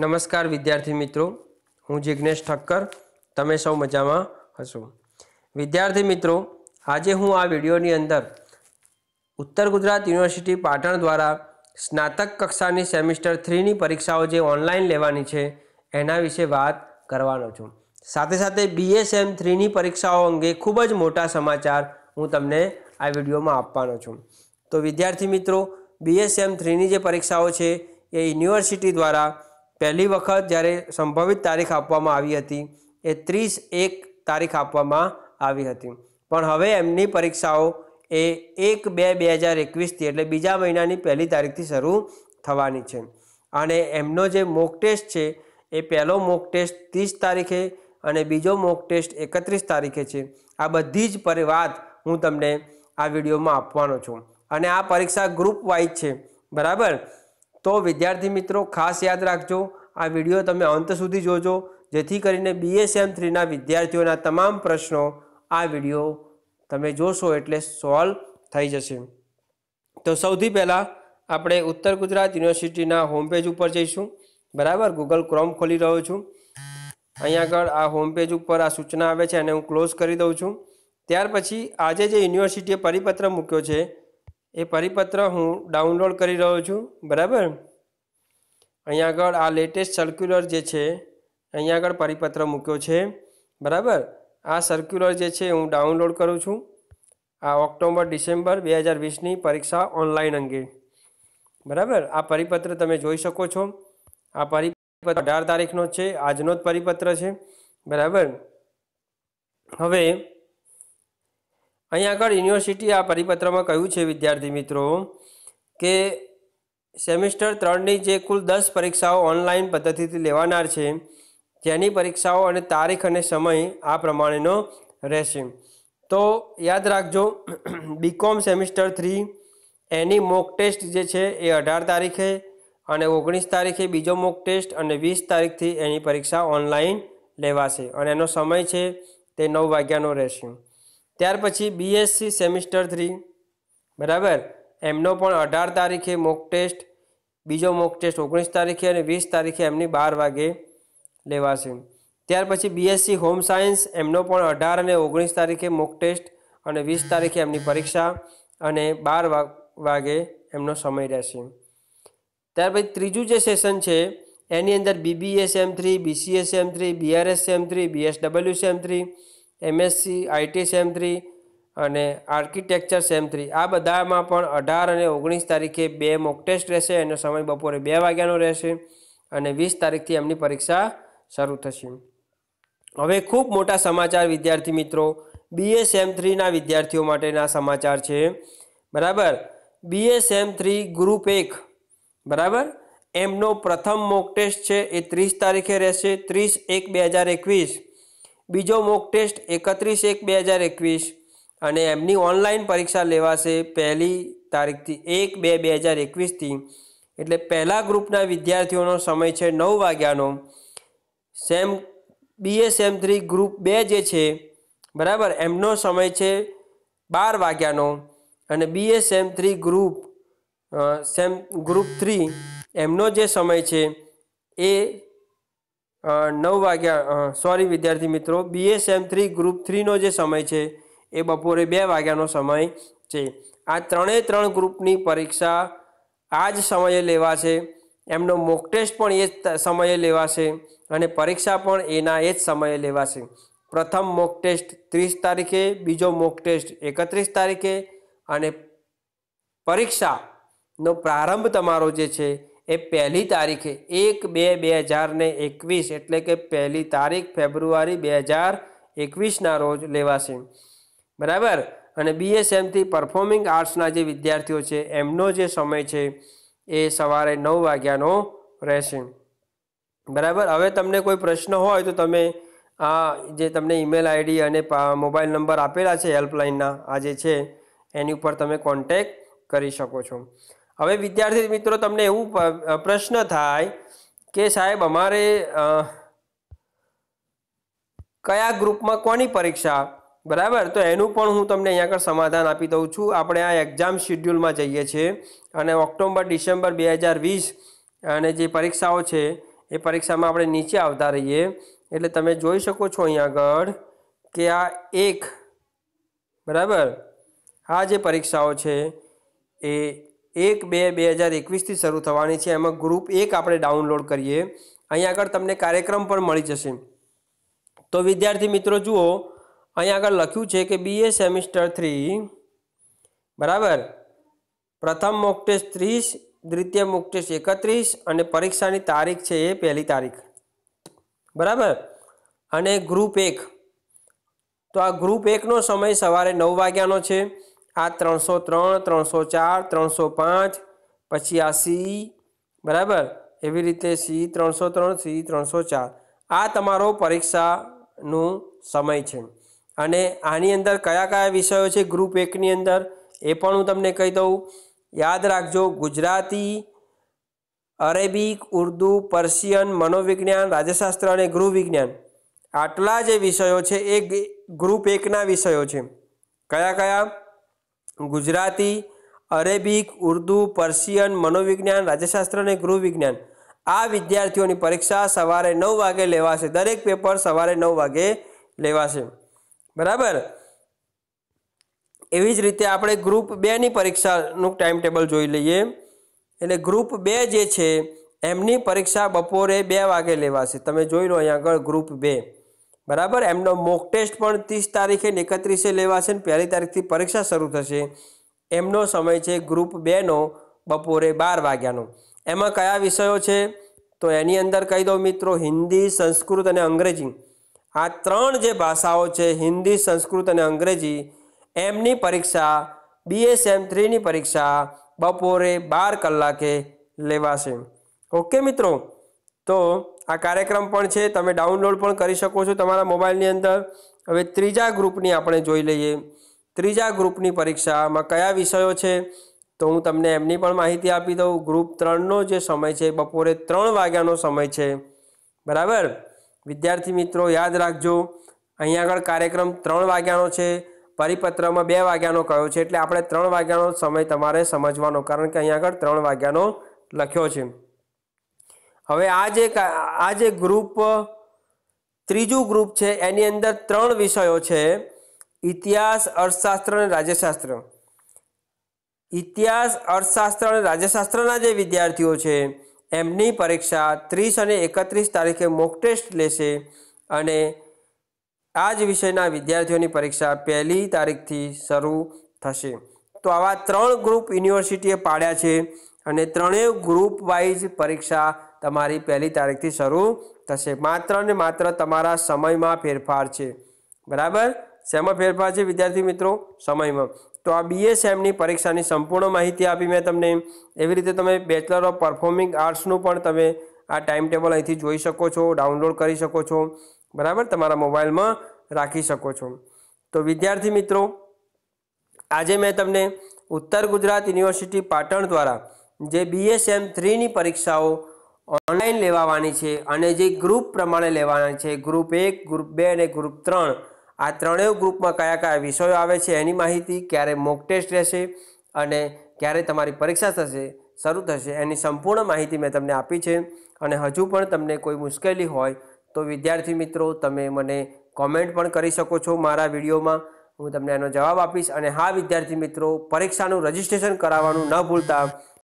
નમસ્કાર વિદ્યાર્થી મિત્રો હું જિજ્ઞેશ ઠક્કર તમે સૌ મજામાં હશો વિદ્યાર્થી મિત્રો આજે હું આ વિડીયોની અંદર ઉત્તર ગુજરાત યુનિવર્સિટી પાટણ દ્વારા સ્નાતક કક્ષાની સેમિસ્ટર થ્રીની પરીક્ષાઓ જે ઓનલાઈન લેવાની છે એના વિશે વાત કરવાનો છું સાથે સાથે બીએસએમ થ્રીની પરીક્ષાઓ અંગે ખૂબ જ મોટા સમાચાર હું તમને આ વિડીયોમાં આપવાનો છું તો વિદ્યાર્થી મિત્રો બીએસએમ થ્રીની જે પરીક્ષાઓ છે એ યુનિવર્સિટી દ્વારા પહેલી વખત જ્યારે સંભવિત તારીખ આપવામાં આવી હતી એ ત્રીસ એક તારીખ આપવામાં આવી હતી પણ હવે એમની પરીક્ષાઓ એ એક બે બે હજાર એકવીસથી એટલે બીજા મહિનાની પહેલી તારીખથી શરૂ થવાની છે અને એમનો જે મોક ટેસ્ટ છે એ પહેલો મોક ટેસ્ટ ત્રીસ તારીખે અને બીજો મોક ટેસ્ટ એકત્રીસ તારીખે છે આ બધી જ પર વાત હું તમને આ વિડીયોમાં આપવાનો છું અને આ પરીક્ષા ગ્રુપ વાઇઝ છે બરાબર તો વિદ્યાર્થી મિત્રો ખાસ યાદ રાખજો આ વિડીયો તમે અંત સુધી જોજો જેથી કરીને બીએસએમ થ્રીના વિદ્યાર્થીઓના તમામ પ્રશ્નો આ વિડીયો તમે જોશો એટલે સોલ્વ થઈ જશે તો સૌથી પહેલાં આપણે ઉત્તર ગુજરાત યુનિવર્સિટીના હોમપેજ ઉપર જઈશું બરાબર ગૂગલ ક્રોમ ખોલી રહ્યો છું અહીંયા આગળ આ હોમપેજ ઉપર આ સૂચના આવે છે અને હું ક્લોઝ કરી દઉં છું ત્યાર પછી આજે જે યુનિવર્સિટીએ પરિપત્ર મૂક્યો છે એ પરિપત્ર હું ડાઉનલોડ કરી રહ્યો છું બરાબર અહીંયા આગળ આ લેટેસ્ટ સર્ક્યુલર જે છે અહીંયા આગળ પરિપત્ર મૂક્યો છે બરાબર આ સર્ક્યુલર જે છે હું ડાઉનલોડ કરું છું આ ઓક્ટોબર ડિસેમ્બર બે હજાર વીસની પરીક્ષા ઓનલાઈન અંગે બરાબર આ પરિપત્ર તમે જોઈ શકો છો આ પરિપત્ર અઢાર તારીખનો છે આજનો જ પરિપત્ર છે બરાબર હવે અહીંયા આગળ યુનિવર્સિટી આ પરિપત્રમાં કહ્યું છે વિદ્યાર્થી મિત્રો કે સેમિસ્ટર ત્રણની જે કુલ દસ પરીક્ષાઓ ઓનલાઈન પદ્ધતિથી લેવાનાર છે જેની પરીક્ષાઓ અને તારીખ અને સમય આ પ્રમાણેનો રહેશે તો યાદ રાખજો બીકોમ સેમિસ્ટર થ્રી એની મોક ટેસ્ટ જે છે એ અઢાર તારીખે અને ઓગણીસ તારીખે બીજો મોક ટેસ્ટ અને વીસ તારીખથી એની પરીક્ષા ઓનલાઈન લેવાશે અને એનો સમય છે તે નવ વાગ્યાનો રહેશે ત્યાર પછી બીએસસી સેમિસ્ટર થ્રી બરાબર એમનો પણ અઢાર તારીખે મોક ટેસ્ટ બીજો મોક ટેસ્ટ ઓગણીસ તારીખે અને વીસ તારીખે એમની બાર વાગે લેવાશે ત્યાર પછી બીએસસી હોમ સાયન્સ એમનો પણ અઢાર અને ઓગણીસ તારીખે મોક ટેસ્ટ અને વીસ તારીખે એમની પરીક્ષા અને બાર વાગે એમનો સમય રહેશે ત્યાર પછી ત્રીજું જે સેશન છે એની અંદર BBS sem three BCS sem three BRS sem three BSW sem three MSc ITS sem three અને આર્કિટેક્ચર સેમ થ્રી આ બધામાં પણ અઢાર અને ઓગણીસ તારીખે બે મોક ટેસ્ટ રહેશે એનો સમય બપોરે બે વાગ્યાનો રહેશે અને વીસ તારીખથી એમની પરીક્ષા શરૂ થશે હવે ખૂબ મોટા સમાચાર વિદ્યાર્થી મિત્રો બીએ સેમ થ્રીના વિદ્યાર્થીઓ માટેના સમાચાર છે બરાબર બીએ સેમ થ્રી ગ્રુપ એક બરાબર એમનો પ્રથમ મોક ટેસ્ટ છે એ ત્રીસ તારીખે રહેશે ત્રીસ એક બે હજાર એકવીસ બીજો મોક ટેસ્ટ એકત્રીસ એક બે હજાર એકવીસ અને એમની ઓનલાઈન પરીક્ષા લેવાશે પહેલી તારીખથી એક બે બે હજાર એકવીસથી એટલે પહેલાં ગ્રુપના વિદ્યાર્થીઓનો સમય છે નવ વાગ્યાનો sem BA sem three group બે જે છે બરાબર એમનો સમય છે બાર વાગ્યાનો અને BA sem three group sem group three એમનો જે સમય છે એ નવ વાગ્યા સોરી વિદ્યાર્થી મિત્રો બીએ સેમ થ્રી ગ્રુપ થ્રીનો જે સમય છે એ બપોરે બે વાગ્યાનો સમય છે આ ત્રણેય ત્રણ ગ્રુપની પરીક્ષા આ જ સમયે લેવાશે એમનો મોક ટેસ્ટ પણ એ જ સમયે લેવાશે અને પરીક્ષા પણ એના એ જ સમયે લેવાશે પ્રથમ મોક ટેસ્ટ ત્રીસ તારીખે બીજો મોક ટેસ્ટ એકત્રીસ તારીખે અને પરીક્ષાનો પ્રારંભ તમારો જે છે એ પહેલી તારીખે એક બે બે હજારને એકવીસ એટલે કે પહેલી તારીખ ફેબ્રુઆરી બે હજાર એકવીસના રોજ લેવાશે બરાબર અને બીએસએમથી પરફોર્મિંગ આર્ટ્સના જે વિદ્યાર્થીઓ છે એમનો જે સમય છે એ સવારે નવ વાગ્યાનો રહેશે બરાબર હવે તમને કોઈ પ્રશ્ન હોય તો તમે આ જે તમને ઈમેલ આઈડી અને મોબાઈલ નંબર આપેલા છે હેલ્પલાઇનના આ જે છે એની ઉપર તમે કોન્ટેક કરી શકો છો હવે વિદ્યાર્થી મિત્રો તમને એવું પ્રશ્ન થાય કે સાહેબ અમારે કયા ગ્રુપમાં કોની પરીક્ષા બરાબર તો એનું પણ હું તમને અહીંયા આગળ સમાધાન આપી દઉં છું આપણે આ એક્ઝામ શિડ્યુલમાં જઈએ છીએ અને ઓક્ટોબર ડિસેમ્બર બે હજાર વીસ અને જે પરીક્ષાઓ છે એ પરીક્ષામાં આપણે નીચે આવતા રહીએ એટલે તમે જોઈ શકો છો અહીંયા આગળ કે આ એક બરાબર આ જે પરીક્ષાઓ છે એ એક બે બે હજાર એકવીસથી શરૂ થવાની છે એમાં ગ્રુપ એક આપણે ડાઉનલોડ કરીએ અહીંયા આગળ તમને કાર્યક્રમ પણ મળી જશે તો વિદ્યાર્થી મિત્રો જુઓ અહીંયા આગળ લખ્યું છે કે બીએ સેમિસ્ટર થ્રી બરાબર પ્રથમ મોક ટેસ્ટ ત્રીસ દ્વિતીય મોક ટેસ્ટ એકત્રીસ અને પરીક્ષાની તારીખ છે એ પહેલી તારીખ બરાબર અને ગ્રુપ એક તો આ ગ્રુપ એકનો સમય સવારે નવ વાગ્યાનો છે આ ત્રણસો ત્રણ ત્રણસો ચાર ત્રણસો પાંચ પછી આ સી બરાબર એવી રીતે સી ત્રણસો ત્રણ સી ત્રણસો ચાર આ તમારો પરીક્ષાનું સમય છે અને આની અંદર કયા કયા વિષયો છે ગ્રુપ એકની અંદર એ પણ હું તમને કહી દઉં યાદ રાખજો ગુજરાતી અરેબિક ઉર્દુ પર્શિયન મનોવિજ્ઞાન રાજ્યશાસ્ત્ર અને ગૃહવિજ્ઞાન આટલા જે વિષયો છે એ ગ્રુપ એકના વિષયો છે કયા કયા ગુજરાતી અરેબિક ઉર્દુ પર્શિયન મનોવિજ્ઞાન રાજ્યશાસ્ત્ર અને ગૃહવિજ્ઞાન આ વિદ્યાર્થીઓની પરીક્ષા સવારે નવ વાગે લેવાશે દરેક પેપર સવારે નવ વાગે લેવાશે બરાબર એવી જ રીતે આપણે ગ્રુપ બેની પરીક્ષાનું ટાઈમ ટેબલ જોઈ લઈએ એટલે ગ્રુપ બે જે છે એમની પરીક્ષા બપોરે બે વાગે લેવાશે તમે જોઈ લો અહીંયા આગળ ગ્રુપ બે બરાબર એમનો મોક ટેસ્ટ પણ ત્રીસ તારીખે ને એકત્રીસે લેવાશે ને પહેલી તારીખથી પરીક્ષા શરૂ થશે એમનો સમય છે ગ્રુપ બેનો બપોરે બાર વાગ્યાનો એમાં કયા વિષયો છે તો એની અંદર કહી દો મિત્રો હિન્દી સંસ્કૃત અને અંગ્રેજી આ ત્રણ જે ભાષાઓ છે હિન્દી સંસ્કૃત અને અંગ્રેજી એમની પરીક્ષા બીએસએમ થ્રીની પરીક્ષા બપોરે બાર કલાકે લેવાશે ઓકે મિત્રો તો આ કાર્યક્રમ પણ છે તમે ડાઉનલોડ પણ કરી શકો છો તમારા મોબાઈલની અંદર હવે ત્રીજા ગ્રુપની આપણે જોઈ લઈએ ત્રીજા ગ્રુપની પરીક્ષામાં કયા વિષયો છે તો હું તમને એમની પણ માહિતી આપી દઉં ગ્રુપ ત્રણનો જે સમય છે બપોરે ત્રણ વાગ્યાનો સમય છે બરાબર વિદ્યાર્થી મિત્રો યાદ રાખજો અહીંયા આગળ કાર્યક્રમ ત્રણ વાગ્યાનો છે પરિપત્રમાં બે વાગ્યાનો કયો છે એટલે આપણે ત્રણ વાગ્યાનો સમય તમારે સમજવાનો કારણ કે અહીંયા આગળ ત્રણ વાગ્યાનો લખ્યો છે હવે આ જે આ જે ગ્રુપ ત્રીજું ગ્રુપ છે એની અંદર ત્રણ વિષયો છે ઇતિહાસ અર્થશાસ્ત્ર અને રાજ્યશાસ્ત્ર ઇતિહાસ અર્થશાસ્ત્ર અને રાજ્યશાસ્ત્રના જે વિદ્યાર્થીઓ છે એમની પરીક્ષા ત્રીસ અને એકત્રીસ તારીખે મોક ટેસ્ટ લેશે અને આ જ વિષયના વિદ્યાર્થીઓની પરીક્ષા પહેલી તારીખથી શરૂ થશે તો આવા ત્રણ ગ્રુપ યુનિવર્સિટીએ પાડ્યા છે અને ત્રણેય ગ્રુપ વાઇઝ પરીક્ષા તમારી પહેલી તારીખથી શરૂ થશે માત્ર ને માત્ર તમારા સમયમાં ફેરફાર છે બરાબર શેમાં ફેરફાર છે વિદ્યાર્થી મિત્રો સમયમાં તો આ બીએસએમની પરીક્ષાની સંપૂર્ણ માહિતી આપી મેં તમને એવી રીતે તમે બેચલર ઓફ પરફોર્મિંગ આર્ટ્સનું પણ તમે આ ટાઈમ ટેબલ અહીંથી જોઈ શકો છો ડાઉનલોડ કરી શકો છો બરાબર તમારા મોબાઈલમાં રાખી શકો છો તો વિદ્યાર્થી મિત્રો આજે મેં તમને ઉત્તર ગુજરાત યુનિવર્સિટી પાટણ દ્વારા જે બીએસએમ થ્રીની પરીક્ષાઓ ઓનલાઈન લેવાવાની છે અને જે ગ્રુપ પ્રમાણે લેવાના છે ગ્રુપ એક ગ્રુપ બે અને ગ્રુપ ત્રણ આ ત્રણેય ગ્રુપમાં કયા કયા વિષયો આવે છે એની માહિતી ક્યારે મોક ટેસ્ટ રહેશે અને ક્યારે તમારી પરીક્ષા થશે શરૂ થશે એની સંપૂર્ણ માહિતી મેં તમને આપી છે અને હજુ પણ તમને કોઈ મુશ્કેલી હોય તો વિદ્યાર્થી મિત્રો તમે મને કોમેન્ટ પણ કરી શકો છો મારા વિડીયોમાં હું તમને એનો જવાબ આપીશ અને હા વિદ્યાર્થી મિત્રો પરીક્ષાનું રજિસ્ટ્રેશન કરાવવાનું ન ભૂલતા